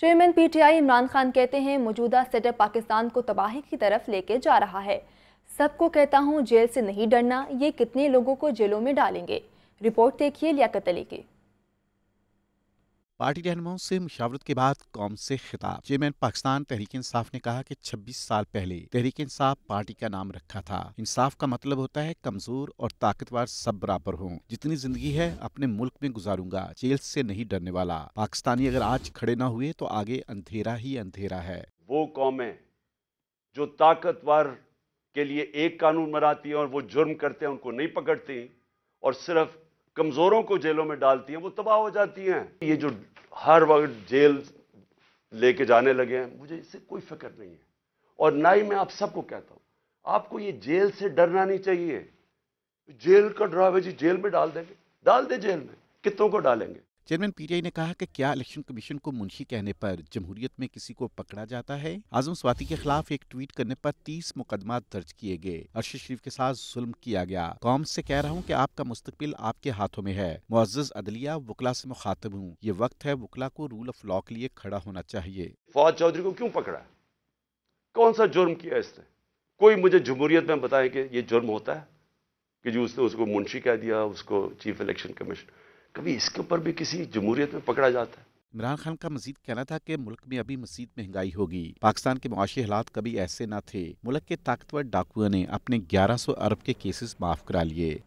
chairman PTI Imran Khan कहते हैं मौजूदा सेटअप पाकिस्तान को तबाही की तरफ लेके जा रहा है सबको कहता हूँ जेल से नहीं डरना ये कितने लोगों को जेलों में डालेंगे रिपोर्ट देखिए लियाकत अली की पार्टी रहनुमाओं से मुशावरत के बाद कौम से खिताब चेयरमैन पाकिस्तान तहरीक इंसाफ ने कहा कि 26 साल पहले तहरीक इंसाफ पार्टी का नाम रखा था इंसाफ का मतलब होता है कमजोर और ताकतवर सब बराबर हों जितनी जिंदगी है अपने मुल्क में गुजारूंगा जेल से नहीं डरने वाला पाकिस्तानी अगर आज खड़े ना हुए तो आगे अंधेरा ही अंधेरा है वो कौमें जो ताकतवर के लिए एक कानून बनाती है और वो जुर्म करते हैं उनको नहीं पकड़ती और सिर्फ कमज़ोरों को जेलों में डालती हैं वो तबाह हो जाती हैं ये जो हर वक्त जेल लेके जाने लगे हैं मुझे इससे कोई फिक्र नहीं है और ना ही मैं आप सबको कहता हूं आपको ये जेल से डरना नहीं चाहिए जेल का डरावे जी जेल में डाल देंगे डाल दे जेल में कितनों को डालेंगे चेयरमैन पीटीआई ने कहा कि क्या इलेक्शन कमीशन को मुंशी कहने पर जमहूरियत में किसी को पकड़ा जाता है आजम स्वाति के खिलाफ एक ट्वीट करने पर तीस मुकदमा दर्ज किए गए अर्शद शरीफ के साथ जुल्म किया गया कौम से कह रहा हूँ कि आपका मुस्तबिल आपके हाथों में है मुआज अदलिया वकला से मुखातब हूँ ये वक्त है वकला को रूल ऑफ लॉ के लिए खड़ा होना चाहिए फौज चौधरी को क्यों पकड़ा कौन सा जुर्म किया इसने कोई मुझे जमहूरियत में बताए कि ये जुर्म होता है कि जो उसने उसको मुंशी कह दिया उसको चीफ इलेक्शन कमीशन कभी इसके ऊपर भी किसी जमहूरियत में पकड़ा जाता है इमरान खान का मजीद कहना था कि मुल्क में अभी मजीद महंगाई होगी पाकिस्तान के मुआशी हालात कभी ऐसे न थे मुल्क के ताकतवर डाकुओं ने अपने 1100 अरब के केसेस माफ करा लिए